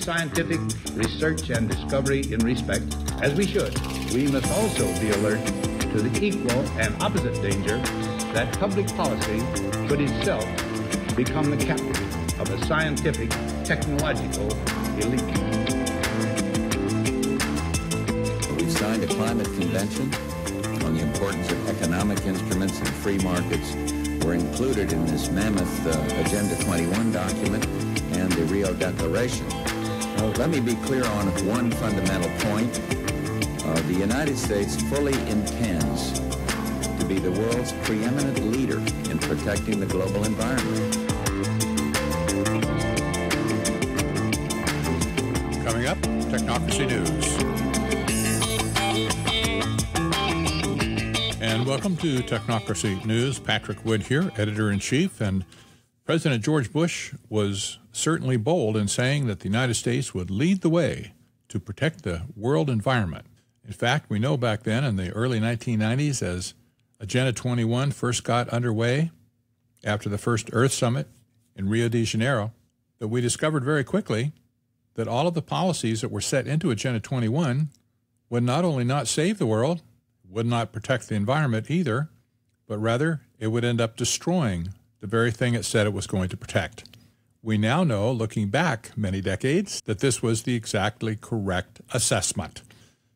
scientific research and discovery in respect, as we should, we must also be alert to the equal and opposite danger that public policy could itself become the captive of a scientific, technological elite. We've signed a climate convention on the importance of economic instruments and free markets were included in this mammoth uh, Agenda 21 document and the Rio Declaration. Well, let me be clear on one fundamental point. Uh, the United States fully intends to be the world's preeminent leader in protecting the global environment. Coming up, Technocracy News. And welcome to Technocracy News. Patrick Wood here, editor in chief, and President George Bush was certainly bold in saying that the United States would lead the way to protect the world environment. In fact, we know back then in the early 1990s, as Agenda 21 first got underway after the first Earth Summit in Rio de Janeiro, that we discovered very quickly that all of the policies that were set into Agenda 21 would not only not save the world, would not protect the environment either, but rather it would end up destroying the very thing it said it was going to protect. We now know, looking back many decades, that this was the exactly correct assessment.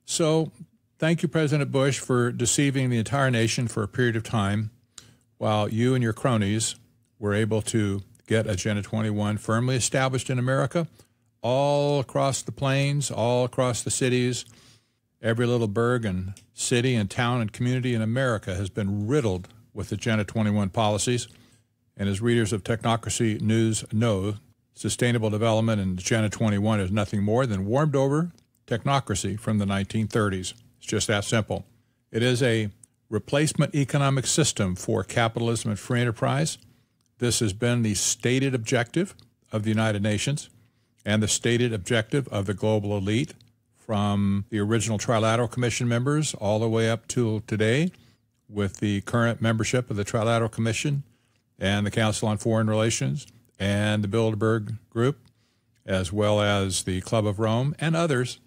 So, thank you, President Bush, for deceiving the entire nation for a period of time while you and your cronies were able to get Agenda 21 firmly established in America, all across the plains, all across the cities. Every little burg and city and town and community in America has been riddled with Agenda 21 policies. And as readers of Technocracy News know, sustainable development in Agenda 21 is nothing more than warmed over technocracy from the 1930s. It's just that simple. It is a replacement economic system for capitalism and free enterprise. This has been the stated objective of the United Nations and the stated objective of the global elite from the original Trilateral Commission members all the way up to today with the current membership of the Trilateral Commission and the Council on Foreign Relations and the Bilderberg Group, as well as the Club of Rome and others,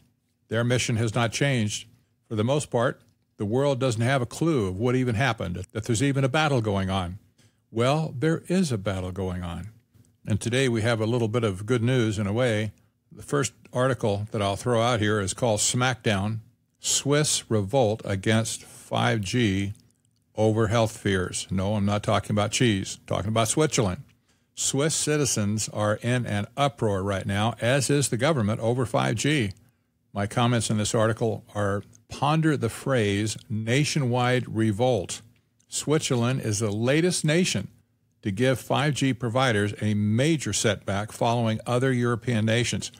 their mission has not changed. For the most part, the world doesn't have a clue of what even happened, that there's even a battle going on. Well, there is a battle going on. And today we have a little bit of good news in a way. The first article that I'll throw out here is called Smackdown Swiss Revolt Against 5G over health fears. No, I'm not talking about cheese, I'm talking about Switzerland. Swiss citizens are in an uproar right now, as is the government over 5G. My comments in this article are ponder the phrase nationwide revolt. Switzerland is the latest nation to give 5G providers a major setback following other European nations.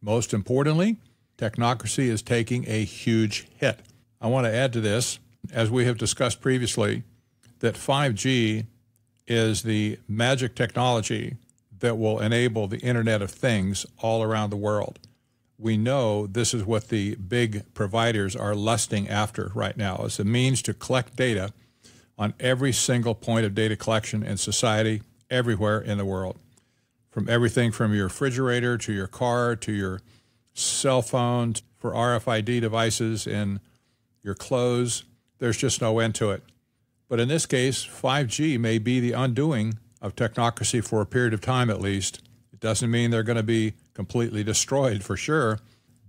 Most importantly, technocracy is taking a huge hit. I want to add to this as we have discussed previously, that 5G is the magic technology that will enable the Internet of Things all around the world. We know this is what the big providers are lusting after right now. It's a means to collect data on every single point of data collection in society, everywhere in the world. From everything from your refrigerator to your car to your cell phone for RFID devices in your clothes there's just no end to it. But in this case, 5G may be the undoing of technocracy for a period of time at least. It doesn't mean they're going to be completely destroyed for sure,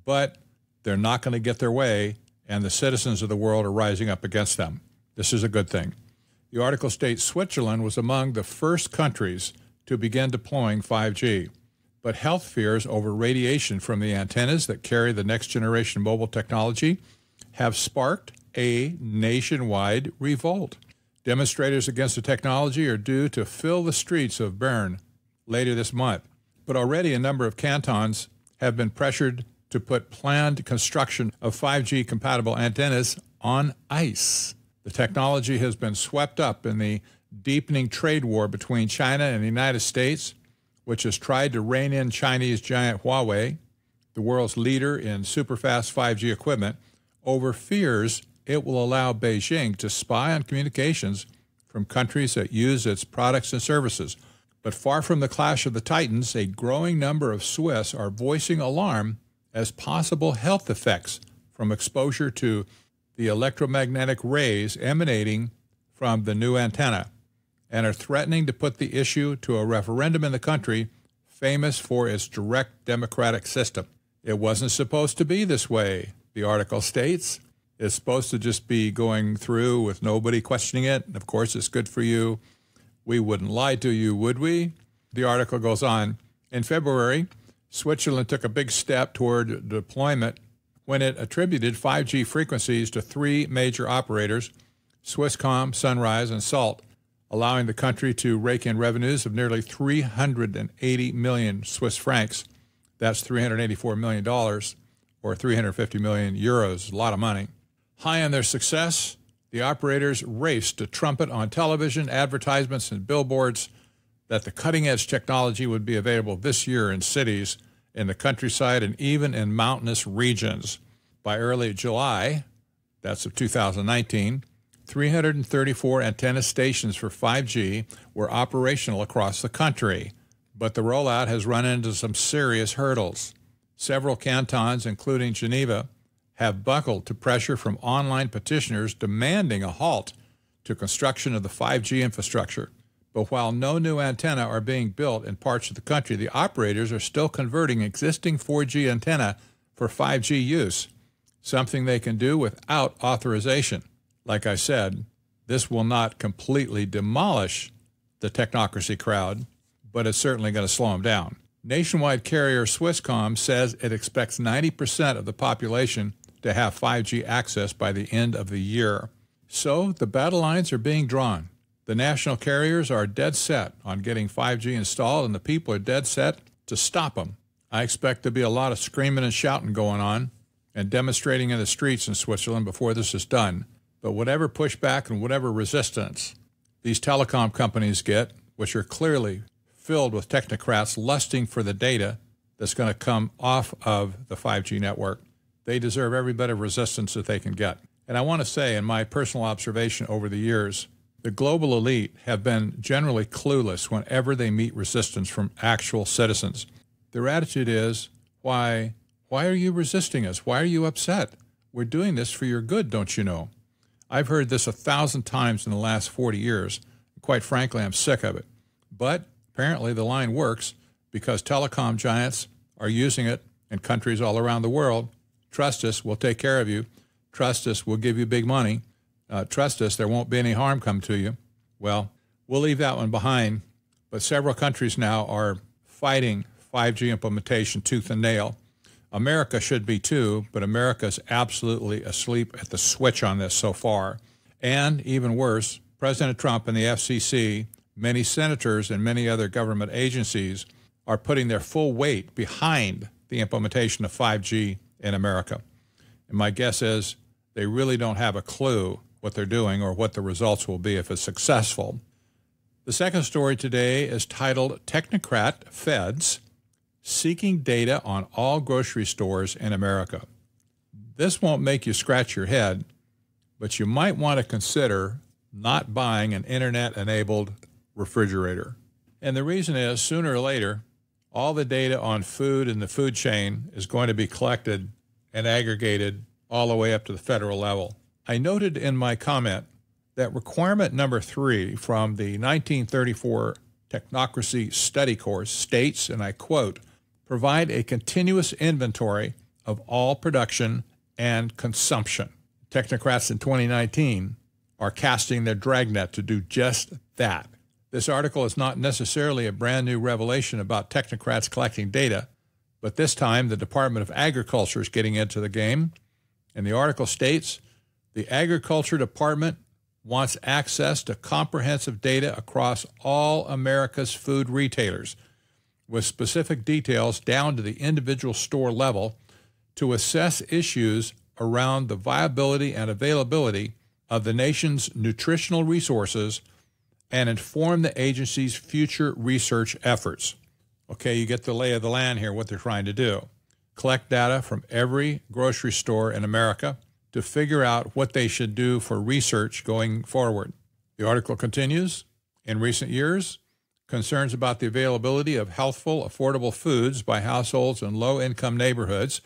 but they're not going to get their way, and the citizens of the world are rising up against them. This is a good thing. The article states Switzerland was among the first countries to begin deploying 5G, but health fears over radiation from the antennas that carry the next generation mobile technology have sparked a nationwide revolt. Demonstrators against the technology are due to fill the streets of Bern later this month, but already a number of cantons have been pressured to put planned construction of 5G compatible antennas on ice. The technology has been swept up in the deepening trade war between China and the United States, which has tried to rein in Chinese giant Huawei, the world's leader in superfast 5G equipment, over fears it will allow Beijing to spy on communications from countries that use its products and services. But far from the clash of the titans, a growing number of Swiss are voicing alarm as possible health effects from exposure to the electromagnetic rays emanating from the new antenna and are threatening to put the issue to a referendum in the country famous for its direct democratic system. It wasn't supposed to be this way, the article states is supposed to just be going through with nobody questioning it. of course, it's good for you. We wouldn't lie to you, would we? The article goes on. In February, Switzerland took a big step toward deployment when it attributed 5G frequencies to three major operators Swisscom, Sunrise, and Salt, allowing the country to rake in revenues of nearly 380 million Swiss francs. That's $384 million or 350 million euros, a lot of money. High on their success, the operators raced to trumpet on television, advertisements, and billboards that the cutting edge technology would be available this year in cities, in the countryside, and even in mountainous regions. By early July, that's of 2019, 334 antenna stations for 5G were operational across the country, but the rollout has run into some serious hurdles. Several cantons, including Geneva, have buckled to pressure from online petitioners demanding a halt to construction of the 5G infrastructure. But while no new antenna are being built in parts of the country, the operators are still converting existing 4G antenna for 5G use, something they can do without authorization. Like I said, this will not completely demolish the technocracy crowd, but it's certainly going to slow them down. Nationwide carrier Swisscom says it expects 90% of the population to have 5G access by the end of the year. So the battle lines are being drawn. The national carriers are dead set on getting 5G installed, and the people are dead set to stop them. I expect there'll be a lot of screaming and shouting going on and demonstrating in the streets in Switzerland before this is done. But whatever pushback and whatever resistance these telecom companies get, which are clearly filled with technocrats lusting for the data that's going to come off of the 5G network, they deserve every bit of resistance that they can get. And I want to say, in my personal observation over the years, the global elite have been generally clueless whenever they meet resistance from actual citizens. Their attitude is, why, why are you resisting us? Why are you upset? We're doing this for your good, don't you know? I've heard this a thousand times in the last 40 years. Quite frankly, I'm sick of it. But apparently the line works because telecom giants are using it in countries all around the world Trust us, we'll take care of you. Trust us, we'll give you big money. Uh, trust us, there won't be any harm come to you. Well, we'll leave that one behind. But several countries now are fighting 5G implementation tooth and nail. America should be too, but America's absolutely asleep at the switch on this so far. And even worse, President Trump and the FCC, many senators, and many other government agencies are putting their full weight behind the implementation of 5G in America. And my guess is they really don't have a clue what they're doing or what the results will be if it's successful. The second story today is titled Technocrat Feds Seeking Data on All Grocery Stores in America. This won't make you scratch your head, but you might want to consider not buying an internet enabled refrigerator. And the reason is sooner or later, all the data on food and the food chain is going to be collected and aggregated all the way up to the federal level. I noted in my comment that requirement number three from the 1934 Technocracy Study Course states, and I quote, provide a continuous inventory of all production and consumption. Technocrats in 2019 are casting their dragnet to do just that. This article is not necessarily a brand new revelation about technocrats collecting data, but this time the Department of Agriculture is getting into the game. And the article states the Agriculture Department wants access to comprehensive data across all America's food retailers, with specific details down to the individual store level to assess issues around the viability and availability of the nation's nutritional resources and inform the agency's future research efforts. Okay, you get the lay of the land here, what they're trying to do. Collect data from every grocery store in America to figure out what they should do for research going forward. The article continues In recent years, concerns about the availability of healthful, affordable foods by households in low income neighborhoods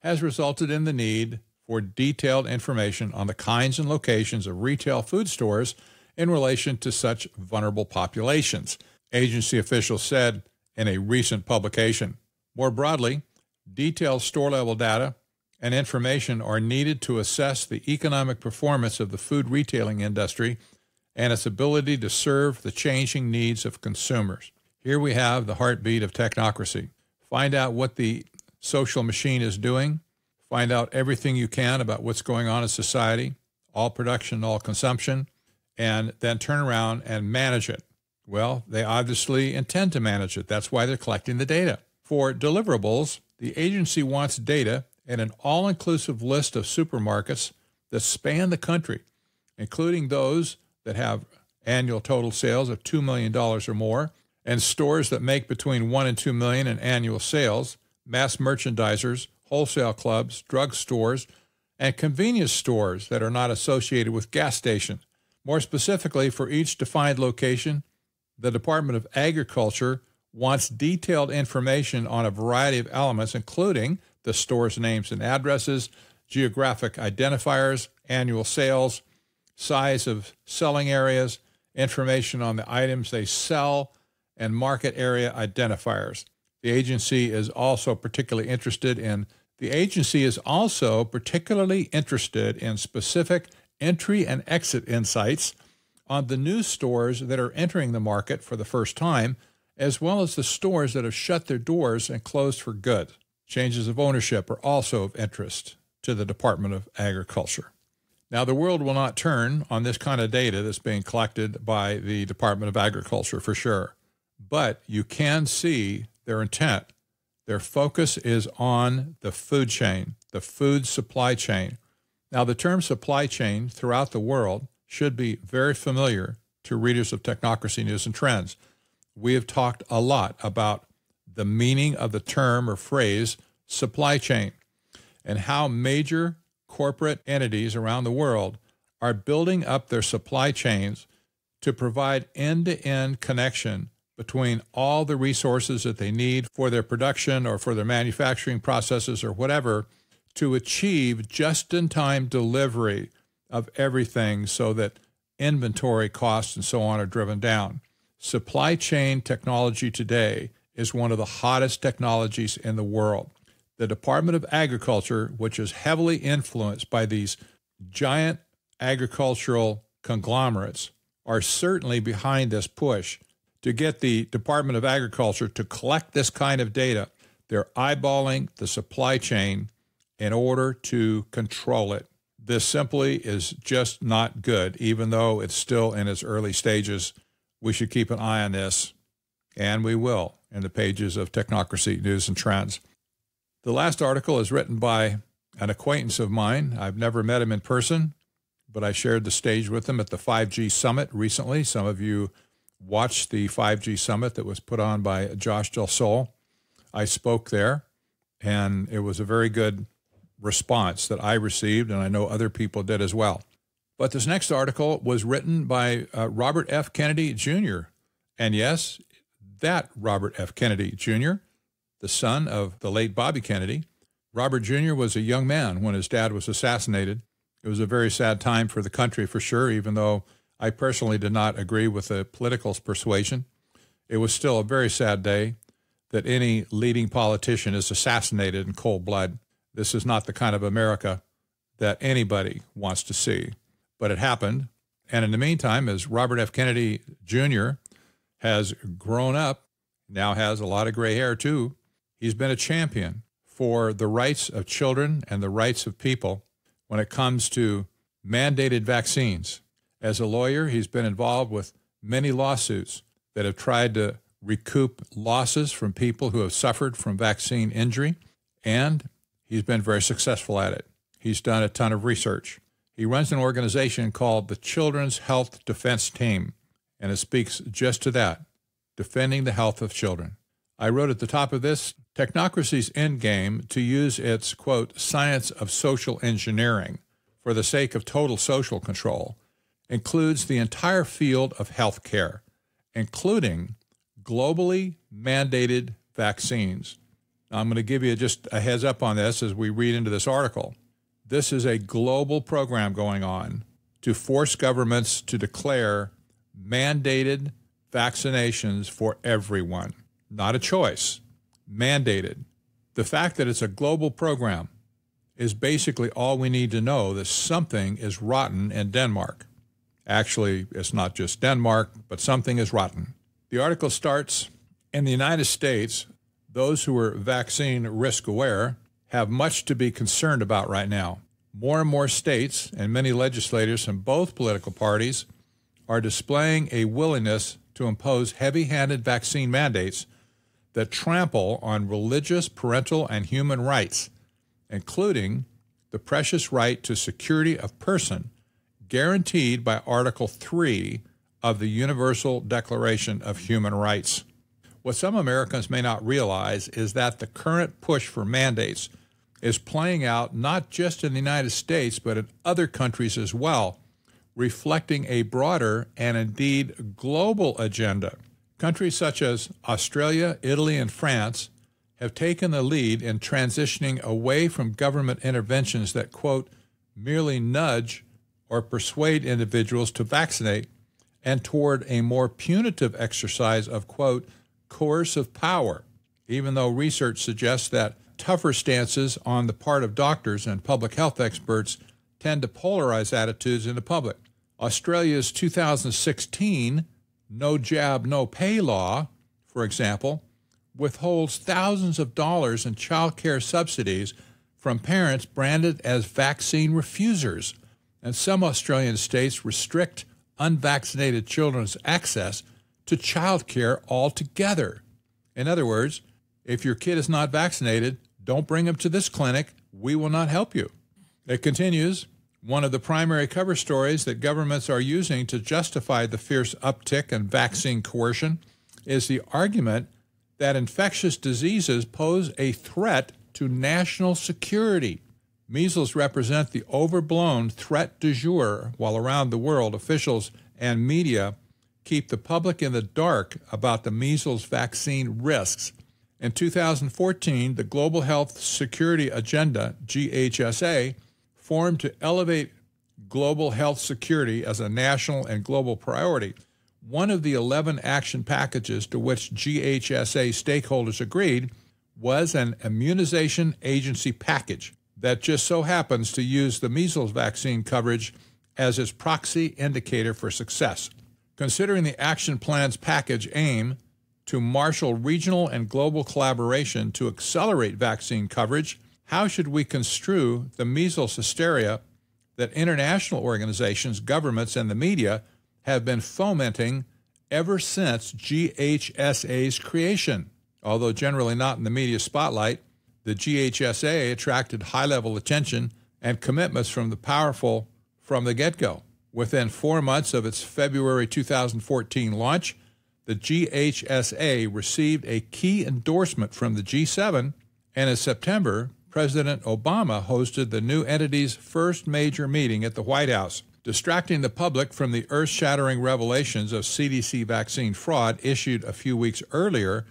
has resulted in the need for detailed information on the kinds and locations of retail food stores in relation to such vulnerable populations, agency officials said in a recent publication. More broadly, detailed store level data and information are needed to assess the economic performance of the food retailing industry and its ability to serve the changing needs of consumers. Here we have the heartbeat of technocracy. Find out what the social machine is doing, find out everything you can about what's going on in society, all production, all consumption, and then turn around and manage it. Well, they obviously intend to manage it. That's why they're collecting the data. For deliverables, the agency wants data and an all inclusive list of supermarkets that span the country, including those that have annual total sales of $2 million or more, and stores that make between 1 and 2 million in annual sales, mass merchandisers, wholesale clubs, drug stores, and convenience stores that are not associated with gas stations. More specifically, for each defined location, the Department of Agriculture wants detailed information on a variety of elements, including the store's names and addresses, geographic identifiers, annual sales, size of selling areas, information on the items they sell, and market area identifiers. The agency is also particularly interested in the agency is also particularly interested in specific entry and exit insights on the new stores that are entering the market for the first time, as well as the stores that have shut their doors and closed for good. Changes of ownership are also of interest to the Department of Agriculture. Now, the world will not turn on this kind of data that's being collected by the Department of Agriculture for sure, but you can see their intent. Their focus is on the food chain, the food supply chain. Now, the term supply chain throughout the world should be very familiar to readers of Technocracy News and Trends. We have talked a lot about the meaning of the term or phrase supply chain and how major corporate entities around the world are building up their supply chains to provide end to end connection between all the resources that they need for their production or for their manufacturing processes or whatever to achieve just in time delivery of everything so that inventory costs and so on are driven down. Supply chain technology today is one of the hottest technologies in the world. The Department of Agriculture, which is heavily influenced by these giant agricultural conglomerates, are certainly behind this push to get the Department of Agriculture to collect this kind of data. They're eyeballing the supply chain in order to control it. This simply is just not good, even though it's still in its early stages. We should keep an eye on this, and we will in the pages of Technocracy News and Trends. The last article is written by an acquaintance of mine. I've never met him in person, but I shared the stage with him at the 5G Summit recently. Some of you watched the 5G Summit that was put on by Josh Del Sol. I spoke there, and it was a very good response that I received, and I know other people did as well. But this next article was written by uh, Robert F. Kennedy Jr. And yes, that Robert F. Kennedy Jr., the son of the late Bobby Kennedy. Robert Jr. was a young man when his dad was assassinated. It was a very sad time for the country, for sure, even though I personally did not agree with the political persuasion. It was still a very sad day that any leading politician is assassinated in cold blood. This is not the kind of America that anybody wants to see. But it happened. And in the meantime, as Robert F. Kennedy Jr. has grown up, now has a lot of gray hair too, he's been a champion for the rights of children and the rights of people when it comes to mandated vaccines. As a lawyer, he's been involved with many lawsuits that have tried to recoup losses from people who have suffered from vaccine injury. And He's been very successful at it. He's done a ton of research. He runs an organization called the Children's Health Defense Team, and it speaks just to that defending the health of children. I wrote at the top of this technocracy's endgame to use its, quote, science of social engineering for the sake of total social control includes the entire field of health care, including globally mandated vaccines. I'm going to give you just a heads up on this as we read into this article. This is a global program going on to force governments to declare mandated vaccinations for everyone. Not a choice, mandated. The fact that it's a global program is basically all we need to know that something is rotten in Denmark. Actually, it's not just Denmark, but something is rotten. The article starts In the United States, those who are vaccine risk aware have much to be concerned about right now. More and more states and many legislators from both political parties are displaying a willingness to impose heavy handed vaccine mandates that trample on religious, parental, and human rights, including the precious right to security of person guaranteed by Article 3 of the Universal Declaration of Human Rights. What some Americans may not realize is that the current push for mandates is playing out not just in the United States, but in other countries as well, reflecting a broader and indeed global agenda. Countries such as Australia, Italy, and France have taken the lead in transitioning away from government interventions that, quote, merely nudge or persuade individuals to vaccinate and toward a more punitive exercise of, quote, coercive power, even though research suggests that tougher stances on the part of doctors and public health experts tend to polarize attitudes in the public. Australia's 2016 No Jab, No Pay law, for example, withholds thousands of dollars in child care subsidies from parents branded as vaccine refusers. And some Australian states restrict unvaccinated children's access to childcare altogether. In other words, if your kid is not vaccinated, don't bring him to this clinic. We will not help you. It continues one of the primary cover stories that governments are using to justify the fierce uptick in vaccine coercion is the argument that infectious diseases pose a threat to national security. Measles represent the overblown threat du jour, while around the world, officials and media keep the public in the dark about the measles vaccine risks. In 2014, the Global Health Security Agenda, GHSA, formed to elevate global health security as a national and global priority. One of the 11 action packages to which GHSA stakeholders agreed was an immunization agency package that just so happens to use the measles vaccine coverage as its proxy indicator for success. Considering the action plan's package aim to marshal regional and global collaboration to accelerate vaccine coverage, how should we construe the measles hysteria that international organizations, governments, and the media have been fomenting ever since GHSA's creation? Although generally not in the media spotlight, the GHSA attracted high level attention and commitments from the powerful from the get go. Within four months of its February 2014 launch, the GHSA received a key endorsement from the G7, and in September, President Obama hosted the new entity's first major meeting at the White House, distracting the public from the earth shattering revelations of CDC vaccine fraud issued a few weeks earlier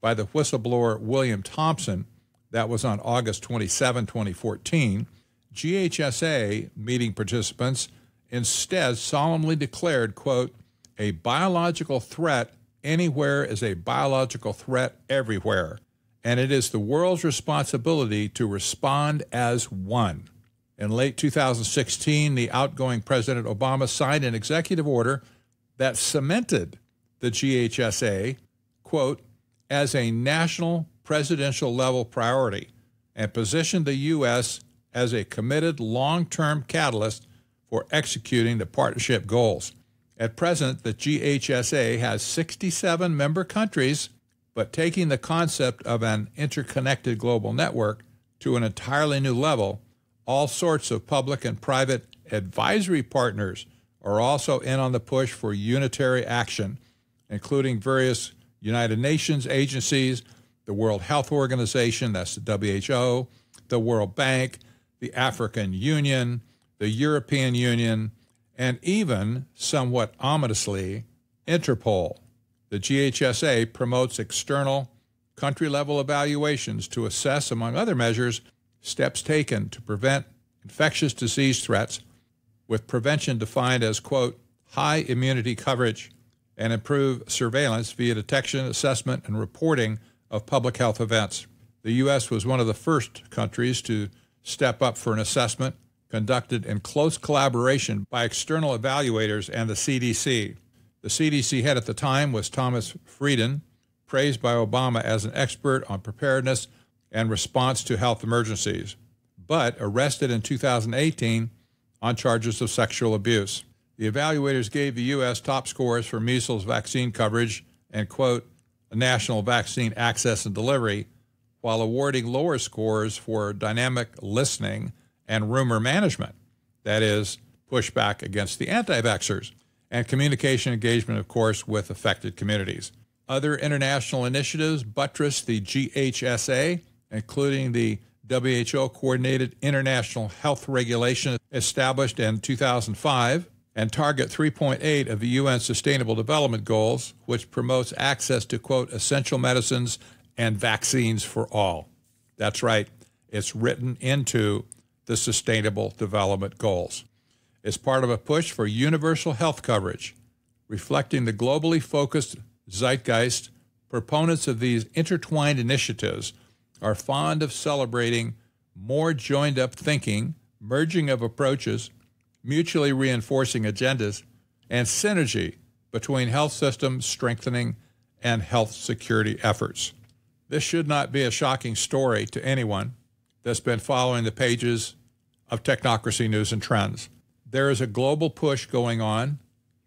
by the whistleblower William Thompson. That was on August 27, 2014. GHSA meeting participants instead solemnly declared, quote, a biological threat anywhere is a biological threat everywhere, and it is the world's responsibility to respond as one. In late 2016, the outgoing President Obama signed an executive order that cemented the GHSA, quote, as a national presidential level priority and positioned the U.S. as a committed long term catalyst for executing the partnership goals. At present, the GHSA has 67 member countries, but taking the concept of an interconnected global network to an entirely new level, all sorts of public and private advisory partners are also in on the push for unitary action, including various United Nations agencies, the World Health Organization, that's the WHO, the World Bank, the African Union, the European Union, and even, somewhat ominously, Interpol. The GHSA promotes external country level evaluations to assess, among other measures, steps taken to prevent infectious disease threats, with prevention defined as, quote, high immunity coverage and improve surveillance via detection, assessment, and reporting of public health events. The U.S. was one of the first countries to step up for an assessment conducted in close collaboration by external evaluators and the CDC. The CDC head at the time was Thomas Frieden, praised by Obama as an expert on preparedness and response to health emergencies, but arrested in 2018 on charges of sexual abuse. The evaluators gave the U.S. top scores for measles vaccine coverage and, quote, national vaccine access and delivery, while awarding lower scores for dynamic listening and rumor management, that is, pushback against the anti vaxxers, and communication engagement, of course, with affected communities. Other international initiatives buttress the GHSA, including the WHO coordinated international health regulation established in 2005 and target 3.8 of the UN sustainable development goals which promotes access to quote essential medicines and vaccines for all. That's right. It's written into the Sustainable Development Goals. as part of a push for universal health coverage, reflecting the globally focused zeitgeist. Proponents of these intertwined initiatives are fond of celebrating more joined up thinking, merging of approaches, mutually reinforcing agendas, and synergy between health systems strengthening and health security efforts. This should not be a shocking story to anyone that's been following the pages of Technocracy News and Trends. There is a global push going on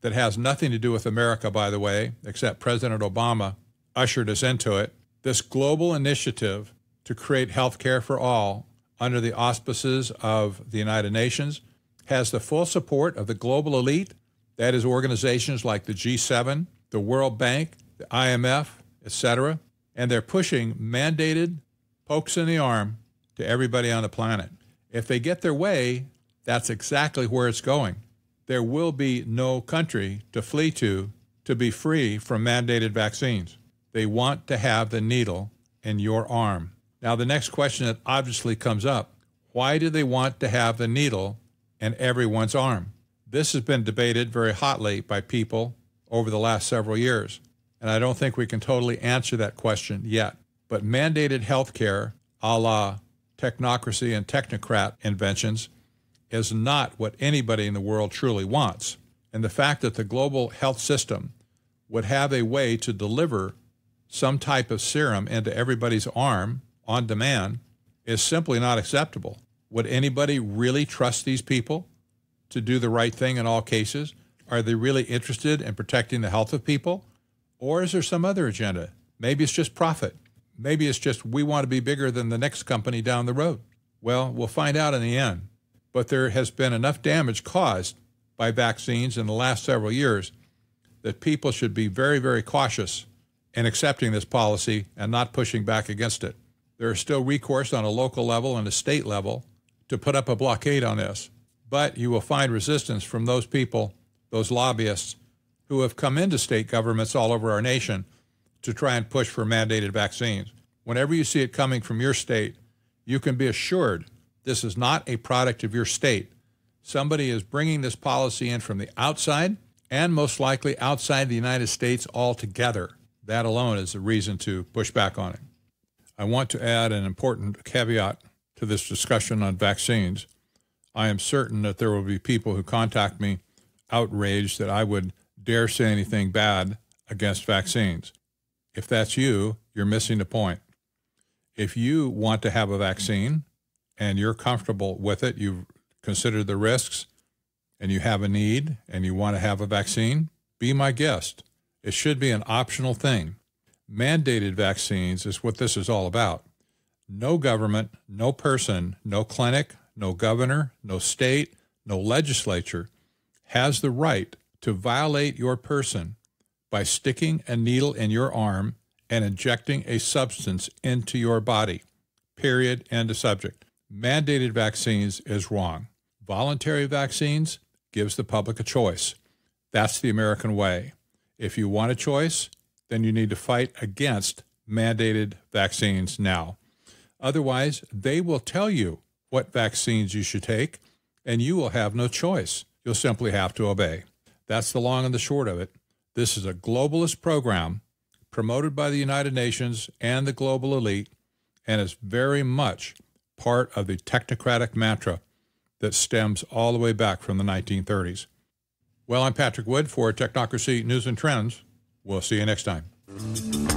that has nothing to do with America, by the way, except President Obama ushered us into it. This global initiative to create health care for all under the auspices of the United Nations has the full support of the global elite, that is organizations like the G7, the World Bank, the IMF, etc., and they're pushing mandated pokes in the arm to everybody on the planet. If they get their way, that's exactly where it's going. There will be no country to flee to to be free from mandated vaccines. They want to have the needle in your arm. Now, the next question that obviously comes up why do they want to have the needle in everyone's arm? This has been debated very hotly by people over the last several years, and I don't think we can totally answer that question yet. But mandated health care a la technocracy and technocrat inventions is not what anybody in the world truly wants. And the fact that the global health system would have a way to deliver some type of serum into everybody's arm on demand is simply not acceptable. Would anybody really trust these people to do the right thing in all cases? Are they really interested in protecting the health of people? Or is there some other agenda? Maybe it's just profit. Maybe it's just we want to be bigger than the next company down the road. Well, we'll find out in the end. But there has been enough damage caused by vaccines in the last several years that people should be very, very cautious in accepting this policy and not pushing back against it. There is still recourse on a local level and a state level to put up a blockade on this, but you will find resistance from those people, those lobbyists, who have come into state governments all over our nation to try and push for mandated vaccines. Whenever you see it coming from your state, you can be assured this is not a product of your state. Somebody is bringing this policy in from the outside and most likely outside the United States altogether. That alone is a reason to push back on it. I want to add an important caveat to this discussion on vaccines. I am certain that there will be people who contact me outraged that I would dare say anything bad against vaccines. If that's you, you're missing the point. If you want to have a vaccine and you're comfortable with it, you've considered the risks, and you have a need and you want to have a vaccine, be my guest. It should be an optional thing. Mandated vaccines is what this is all about. No government, no person, no clinic, no governor, no state, no legislature has the right to violate your person by sticking a needle in your arm and injecting a substance into your body. Period. End of subject. Mandated vaccines is wrong. Voluntary vaccines gives the public a choice. That's the American way. If you want a choice, then you need to fight against mandated vaccines now. Otherwise, they will tell you what vaccines you should take, and you will have no choice. You'll simply have to obey. That's the long and the short of it. This is a globalist program promoted by the United Nations and the global elite, and is very much part of the technocratic mantra that stems all the way back from the 1930s. Well, I'm Patrick Wood for Technocracy News and Trends. We'll see you next time.